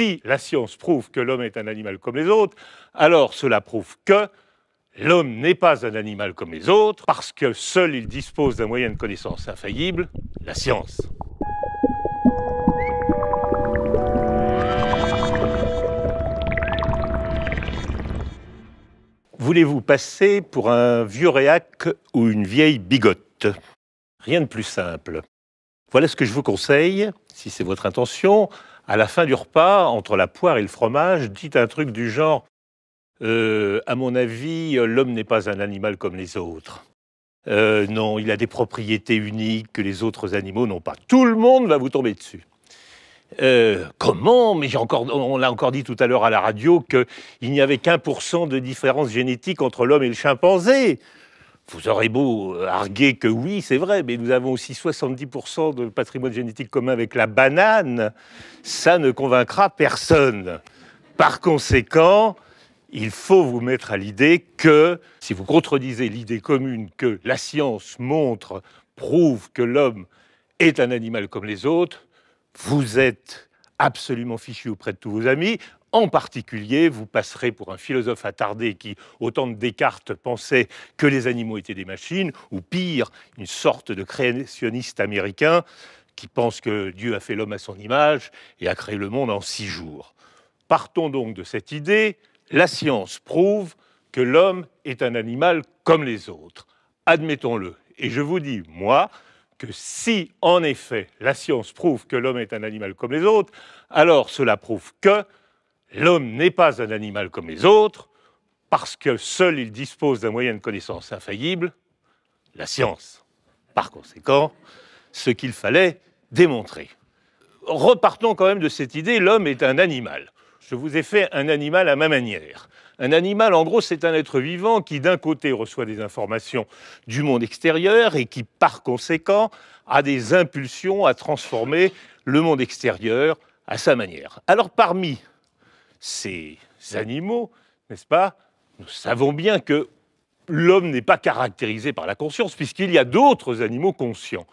si la science prouve que l'homme est un animal comme les autres, alors cela prouve que l'homme n'est pas un animal comme les autres, parce que seul il dispose d'un moyen de connaissance infaillible, la science. Voulez-vous passer pour un vieux réac ou une vieille bigote Rien de plus simple. Voilà ce que je vous conseille si c'est votre intention, à la fin du repas, entre la poire et le fromage, dites un truc du genre euh, À mon avis, l'homme n'est pas un animal comme les autres. Euh, non, il a des propriétés uniques que les autres animaux n'ont pas. Tout le monde va vous tomber dessus. Euh, comment Mais on l'a encore dit tout à l'heure à la radio qu'il n'y avait qu'un pour cent de différence génétique entre l'homme et le chimpanzé. Vous aurez beau euh, arguer que oui, c'est vrai, mais nous avons aussi 70% de patrimoine génétique commun avec la banane. Ça ne convaincra personne. Par conséquent, il faut vous mettre à l'idée que si vous contredisez l'idée commune que la science montre, prouve que l'homme est un animal comme les autres, vous êtes absolument fichu auprès de tous vos amis. En particulier, vous passerez pour un philosophe attardé qui, autant de Descartes, pensait que les animaux étaient des machines, ou pire, une sorte de créationniste américain qui pense que Dieu a fait l'homme à son image et a créé le monde en six jours. Partons donc de cette idée, la science prouve que l'homme est un animal comme les autres. Admettons-le. Et je vous dis, moi, que si en effet la science prouve que l'homme est un animal comme les autres, alors cela prouve que l'homme n'est pas un animal comme les autres, parce que seul il dispose d'un moyen de connaissance infaillible, la science. Par conséquent, ce qu'il fallait démontrer. Repartons quand même de cette idée, l'homme est un animal. Je vous ai fait un animal à ma manière. Un animal, en gros, c'est un être vivant qui, d'un côté, reçoit des informations du monde extérieur et qui, par conséquent, a des impulsions à transformer le monde extérieur à sa manière. Alors, parmi ces animaux, n'est-ce pas Nous savons bien que l'homme n'est pas caractérisé par la conscience, puisqu'il y a d'autres animaux conscients,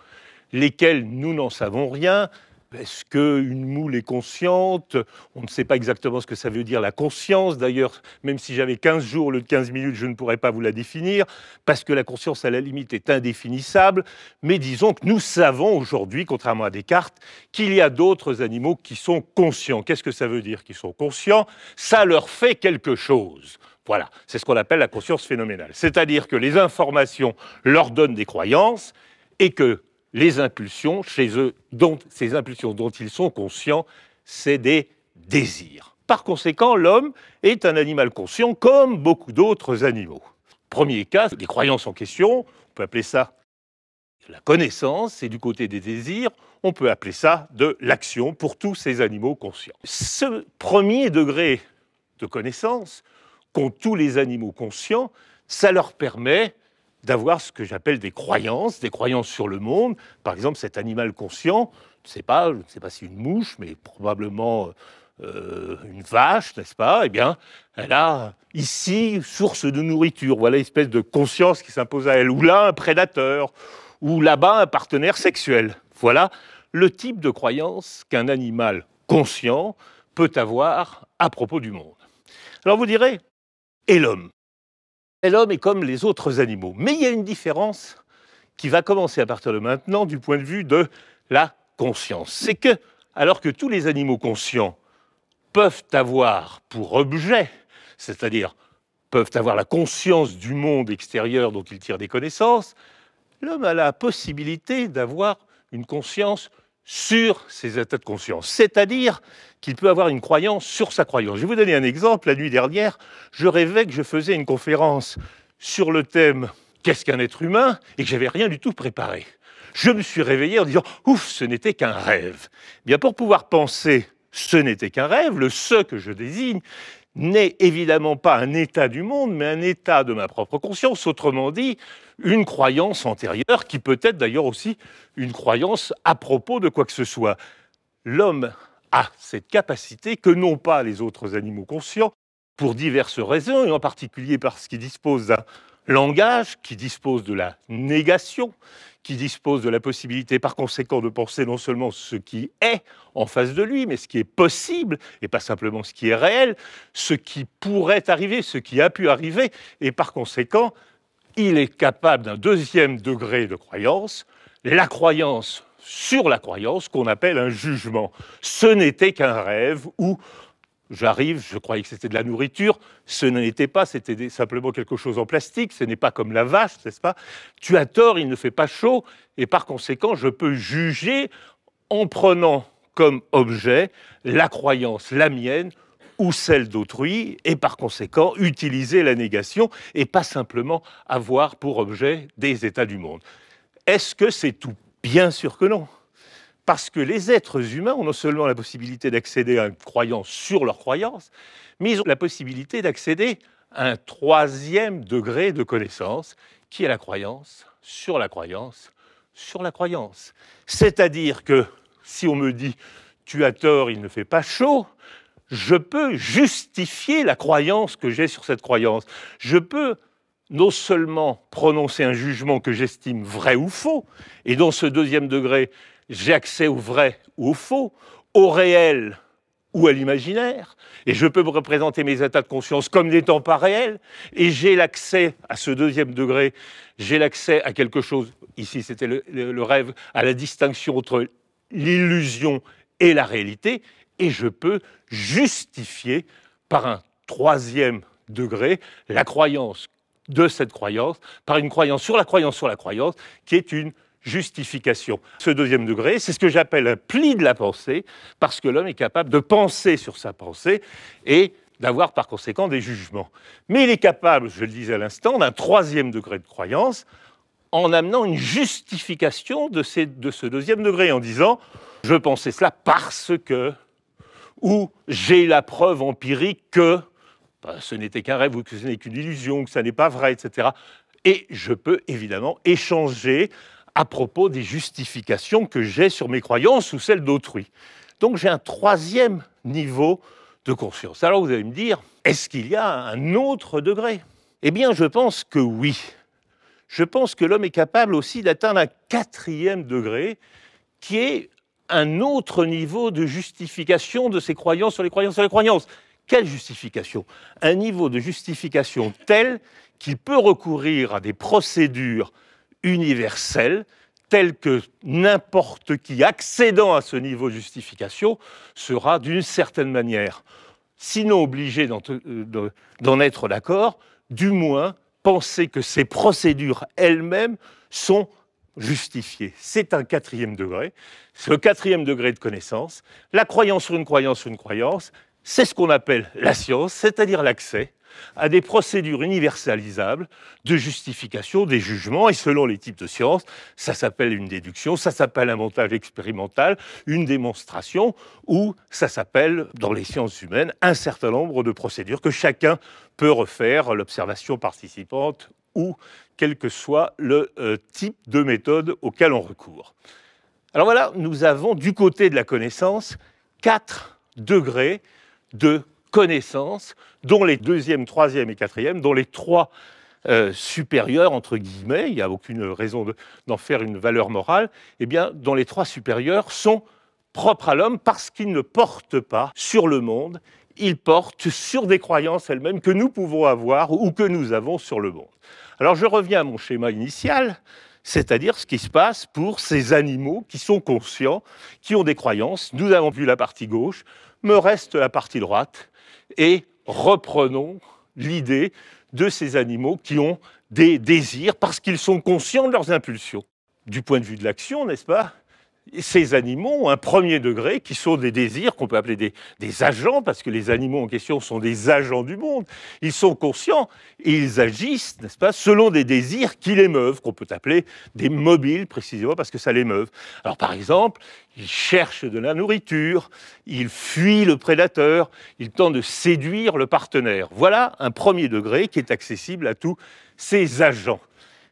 lesquels nous n'en savons rien, est-ce qu'une moule est consciente On ne sait pas exactement ce que ça veut dire la conscience. D'ailleurs, même si j'avais 15 jours au lieu de 15 minutes, je ne pourrais pas vous la définir, parce que la conscience, à la limite, est indéfinissable. Mais disons que nous savons aujourd'hui, contrairement à Descartes, qu'il y a d'autres animaux qui sont conscients. Qu'est-ce que ça veut dire qu'ils sont conscients Ça leur fait quelque chose. Voilà, c'est ce qu'on appelle la conscience phénoménale. C'est-à-dire que les informations leur donnent des croyances et que les impulsions chez eux, dont ces impulsions dont ils sont conscients, c'est des désirs. Par conséquent, l'homme est un animal conscient comme beaucoup d'autres animaux. Premier cas, les croyances en question, on peut appeler ça la connaissance, et du côté des désirs, on peut appeler ça de l'action pour tous ces animaux conscients. Ce premier degré de connaissance qu'ont tous les animaux conscients, ça leur permet d'avoir ce que j'appelle des croyances, des croyances sur le monde. Par exemple, cet animal conscient, je ne sais pas, je si une mouche, mais probablement euh, euh, une vache, n'est-ce pas Eh bien, elle a ici source de nourriture. Voilà une espèce de conscience qui s'impose à elle. Ou là, un prédateur. Ou là-bas, un partenaire sexuel. Voilà le type de croyance qu'un animal conscient peut avoir à propos du monde. Alors vous direz, et l'homme l'homme est comme les autres animaux. Mais il y a une différence qui va commencer à partir de maintenant du point de vue de la conscience. C'est que, alors que tous les animaux conscients peuvent avoir pour objet, c'est-à-dire peuvent avoir la conscience du monde extérieur dont ils tirent des connaissances, l'homme a la possibilité d'avoir une conscience sur ses états de conscience. C'est-à-dire qu'il peut avoir une croyance sur sa croyance. Je vais vous donner un exemple. La nuit dernière, je rêvais que je faisais une conférence sur le thème Qu'est-ce qu'un être humain et que j'avais rien du tout préparé. Je me suis réveillé en disant Ouf, ce n'était qu'un rêve. Eh bien pour pouvoir penser ce n'était qu'un rêve, le ce que je désigne, n'est évidemment pas un état du monde, mais un état de ma propre conscience, autrement dit, une croyance antérieure, qui peut être d'ailleurs aussi une croyance à propos de quoi que ce soit. L'homme a cette capacité que n'ont pas les autres animaux conscients, pour diverses raisons, et en particulier parce qu'il dispose d'un langage qui dispose de la négation, qui dispose de la possibilité par conséquent de penser non seulement ce qui est en face de lui, mais ce qui est possible, et pas simplement ce qui est réel, ce qui pourrait arriver, ce qui a pu arriver, et par conséquent, il est capable d'un deuxième degré de croyance, la croyance sur la croyance qu'on appelle un jugement. Ce n'était qu'un rêve ou J'arrive, je croyais que c'était de la nourriture. Ce n'était pas, c'était simplement quelque chose en plastique. Ce n'est pas comme la vache, n'est-ce pas Tu as tort, il ne fait pas chaud. Et par conséquent, je peux juger en prenant comme objet la croyance, la mienne ou celle d'autrui, et par conséquent utiliser la négation et pas simplement avoir pour objet des états du monde. Est-ce que c'est tout Bien sûr que non parce que les êtres humains ont non seulement la possibilité d'accéder à une croyance sur leur croyance, mais ils ont la possibilité d'accéder à un troisième degré de connaissance, qui est la croyance sur la croyance sur la croyance. C'est-à-dire que si on me dit tu as tort, il ne fait pas chaud, je peux justifier la croyance que j'ai sur cette croyance. Je peux non seulement prononcer un jugement que j'estime vrai ou faux, et dans ce deuxième degré, j'ai accès au vrai ou au faux, au réel ou à l'imaginaire, et je peux me représenter mes états de conscience comme n'étant pas réels, et j'ai l'accès à ce deuxième degré, j'ai l'accès à quelque chose, ici c'était le, le rêve, à la distinction entre l'illusion et la réalité, et je peux justifier par un troisième degré la croyance de cette croyance, par une croyance sur la croyance sur la croyance, qui est une justification. Ce deuxième degré, c'est ce que j'appelle un pli de la pensée, parce que l'homme est capable de penser sur sa pensée et d'avoir par conséquent des jugements. Mais il est capable, je le disais à l'instant, d'un troisième degré de croyance, en amenant une justification de, ce deuxième degré, en disant, je pensais cela parce que, ou j'ai la preuve empirique que, ben, ce n'était qu'un rêve ou que ce n'est qu'une illusion, que ça n'est pas vrai, etc. Et je peux évidemment échanger à propos des justifications que j'ai sur mes croyances ou celles d'autrui. Donc j'ai un troisième niveau de conscience. Alors vous allez me dire, est-ce qu'il y a un autre degré Eh bien je pense que oui. Je pense que l'homme est capable aussi d'atteindre un quatrième degré qui est un autre niveau de justification de ses croyances sur les croyances sur les croyances. Quelle justification Un niveau de justification tel qu'il peut recourir à des procédures universel, tel que n'importe qui accédant à ce niveau de justification sera d'une certaine manière, sinon obligé euh, d'en être d'accord, du moins penser que ces procédures elles-mêmes sont justifiées. C'est un quatrième degré, ce quatrième degré de connaissance. La croyance sur une croyance sur une croyance, c'est ce qu'on appelle la science, c'est-à-dire l'accès à des procédures universalisables de justification des jugements, et selon les types de sciences, ça s'appelle une déduction, ça s'appelle un montage expérimental, une démonstration, ou ça s'appelle, dans les sciences humaines, un certain nombre de procédures que chacun peut refaire, l'observation participante ou quel que soit le euh, type de méthode auquel on recourt. Alors voilà, nous avons du côté de la connaissance quatre degrés de connaissances, dont les deuxième, troisième et quatrième, dont les trois euh, supérieurs, entre guillemets, il n'y a aucune raison d'en faire une valeur morale, eh bien, dont les trois supérieurs sont propres à l'homme parce qu'ils ne portent pas sur le monde, ils portent sur des croyances elles-mêmes que nous pouvons avoir ou que nous avons sur le monde. Alors je reviens à mon schéma initial, c'est-à-dire ce qui se passe pour ces animaux qui sont conscients, qui ont des croyances. Nous avons vu la partie gauche, me reste la partie droite et reprenons l'idée de ces animaux qui ont des désirs parce qu'ils sont conscients de leurs impulsions. Du point de vue de l'action, n'est-ce pas ces animaux ont un premier degré qui sont des désirs qu'on peut appeler des, agents, parce que les animaux en question sont des agents du monde. Ils sont conscients et ils agissent, n'est-ce pas, selon des désirs qui les meuvent, qu'on peut appeler des mobiles précisément parce que ça les meuve. Alors par exemple, ils cherchent de la nourriture, ils fuient le prédateur, ils tentent de séduire le partenaire. Voilà un premier degré qui est accessible à tous ces agents.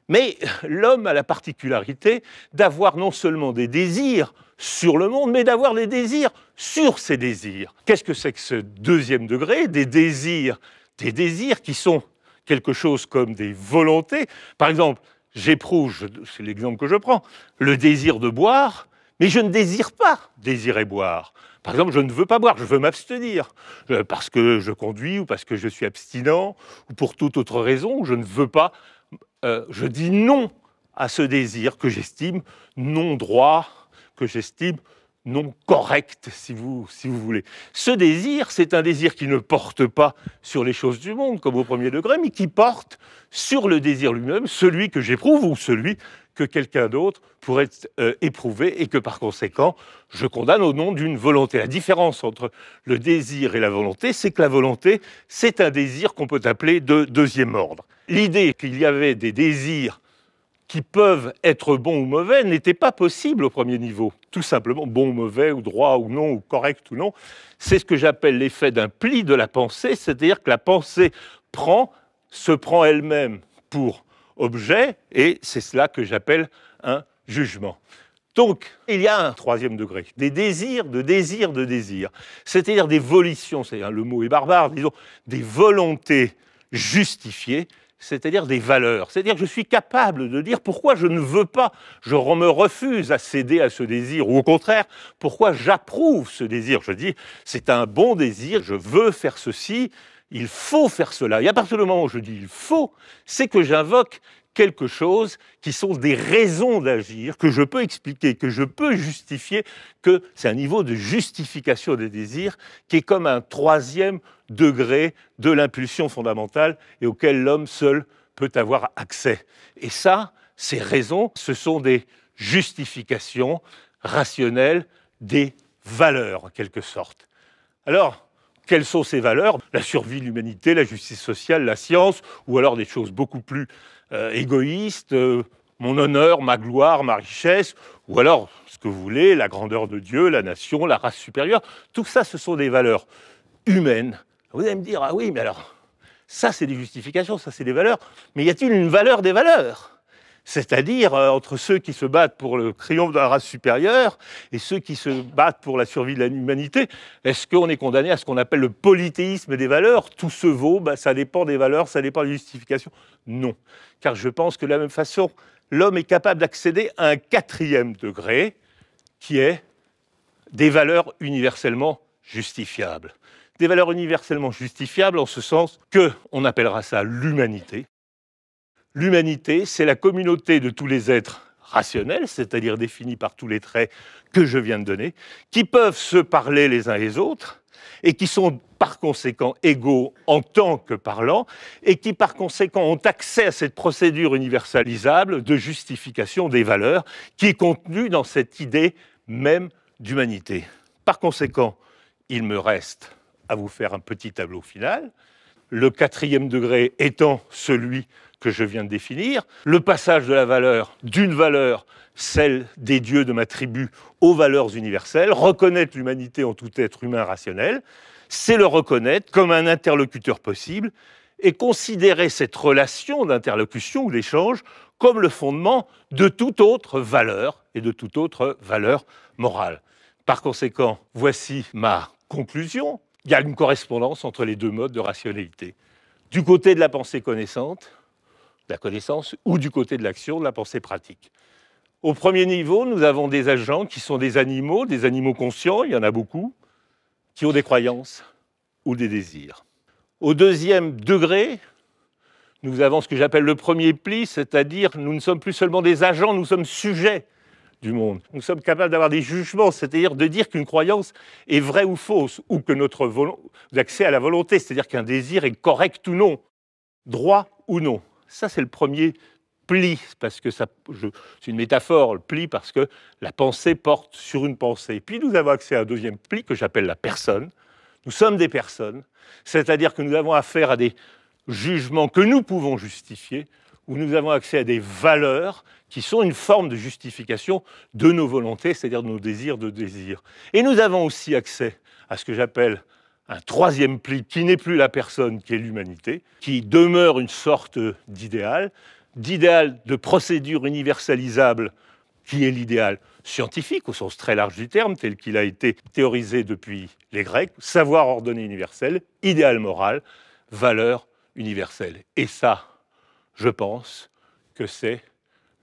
Mais l'homme a la particularité d'avoir non seulement des désirs sur le monde, mais d'avoir des désirs sur ses désirs. Qu'est-ce que c'est que ce deuxième degré Des désirs, des désirs qui sont quelque chose comme des volontés. Par exemple, j'éprouve, c'est l'exemple que je prends, le désir de boire, mais je ne désire pas désirer boire. Par exemple, je ne veux pas boire, je veux m'abstenir, euh, parce que je conduis ou parce que je suis abstinent, ou pour toute autre raison, je ne veux pas euh, je dis non à ce désir que j'estime non droit, que j'estime non correct, si vous, voulez. Ce désir, c'est un désir qui ne porte pas sur les choses du monde, comme au premier degré, mais qui porte sur le désir lui-même, celui que j'éprouve ou celui que quelqu'un d'autre pourrait euh, éprouver et que par conséquent, je condamne au nom d'une volonté. La différence entre le désir et la volonté, c'est que la volonté, c'est un désir qu'on peut appeler de deuxième ordre l'idée qu'il y avait des désirs qui peuvent être bons ou mauvais n'était pas possible au premier niveau. Tout simplement, bon ou mauvais, ou droit ou non, ou correct ou non. C'est ce que j'appelle l'effet d'un pli de la pensée, c'est-à-dire que la pensée prend, se prend elle-même pour objet, et c'est cela que j'appelle un jugement. Donc, il y a un troisième degré, des désirs, de désirs, de désirs, c'est-à-dire des volitions, le mot est barbare, disons, des volontés justifiées c'est-à-dire des valeurs. C'est-à-dire que je suis capable de dire pourquoi je ne veux pas, je me refuse à céder à ce désir, ou au contraire, pourquoi j'approuve ce désir. Je dis, c'est un bon désir, je veux faire ceci, il faut faire cela. Et à partir du moment où je dis il faut, c'est que j'invoque quelque chose qui sont des raisons d'agir, que je peux expliquer, que je peux justifier, que c'est un niveau de justification des désirs qui est comme un troisième degré de l'impulsion fondamentale et auquel l'homme seul peut avoir accès. Et ça, ces raisons, ce sont des justifications rationnelles des valeurs, en quelque sorte. Alors, quelles sont ces valeurs La survie de l'humanité, la justice sociale, la science, ou alors des choses beaucoup plus euh, égoïste, euh, mon honneur, ma gloire, ma richesse, ou alors ce que vous voulez, la grandeur de Dieu, la nation, la race supérieure. Tout ça, ce sont des valeurs humaines. Vous allez me dire, ah oui, mais alors, ça, c'est des justifications, ça, c'est des valeurs. Mais y a-t-il une valeur des valeurs c'est-à-dire euh, entre ceux qui se battent pour le triomphe de la race supérieure et ceux qui se battent pour la survie de l'humanité. Est-ce qu'on est condamné à ce qu'on appelle le polythéisme des valeurs Tout se vaut, bah, ça dépend des valeurs, ça dépend des justifications. Non, car je pense que de la même façon, l'homme est capable d'accéder à un quatrième degré qui est des valeurs universellement justifiables. Des valeurs universellement justifiables en ce sens que on appellera ça l'humanité, l'humanité, c'est la communauté de tous les êtres rationnels, c'est-à-dire définis par tous les traits que je viens de donner, qui peuvent se parler les uns les autres et qui sont par conséquent égaux en tant que parlants et qui par conséquent ont accès à cette procédure universalisable de justification des valeurs qui est contenue dans cette idée même d'humanité. Par conséquent, il me reste à vous faire un petit tableau final le quatrième degré étant celui que je viens de définir, le passage de la valeur d'une valeur, celle des dieux de ma tribu, aux valeurs universelles, reconnaître l'humanité en tout être humain rationnel, c'est le reconnaître comme un interlocuteur possible et considérer cette relation d'interlocution ou d'échange comme le fondement de toute autre valeur et de toute autre valeur morale. Par conséquent, voici ma conclusion il y a une correspondance entre les deux modes de rationalité. Du côté de la pensée connaissante, de la connaissance, ou du côté de l'action, de la pensée pratique. Au premier niveau, nous avons des agents qui sont des animaux, des animaux conscients, il y en a beaucoup, qui ont des croyances ou des désirs. Au deuxième degré, nous avons ce que j'appelle le premier pli, c'est-à-dire nous ne sommes plus seulement des agents, nous sommes sujets nous sommes capables d'avoir des jugements, c'est-à-dire de dire qu'une croyance est vraie ou fausse, ou que notre accès à la volonté, c'est-à-dire qu'un désir est correct ou non, droit ou non. Ça, c'est le premier pli, parce que c'est une métaphore, le pli, parce que la pensée porte sur une pensée. Puis nous avons accès à un deuxième pli que j'appelle la personne. Nous sommes des personnes, c'est-à-dire que nous avons affaire à des jugements que nous pouvons justifier, où nous avons accès à des valeurs qui sont une forme de justification de nos volontés, c'est-à-dire de nos désirs de désir. Et nous avons aussi accès à ce que j'appelle un troisième pli qui n'est plus la personne, qui est l'humanité, qui demeure une sorte d'idéal, d'idéal de procédure universalisable qui est l'idéal scientifique au sens très large du terme, tel qu'il a été théorisé depuis les Grecs, savoir ordonné universel, idéal moral, valeur universelle. Et ça, je pense que c'est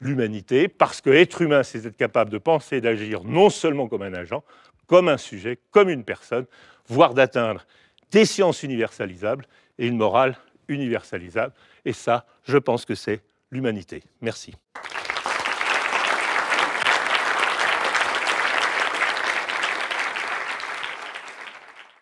l'humanité, parce que être humain, c'est être capable de penser et d'agir non seulement comme un agent, comme un sujet, comme une personne, voire d'atteindre des sciences universalisables et une morale universalisable. Et ça, je pense que c'est l'humanité. Merci.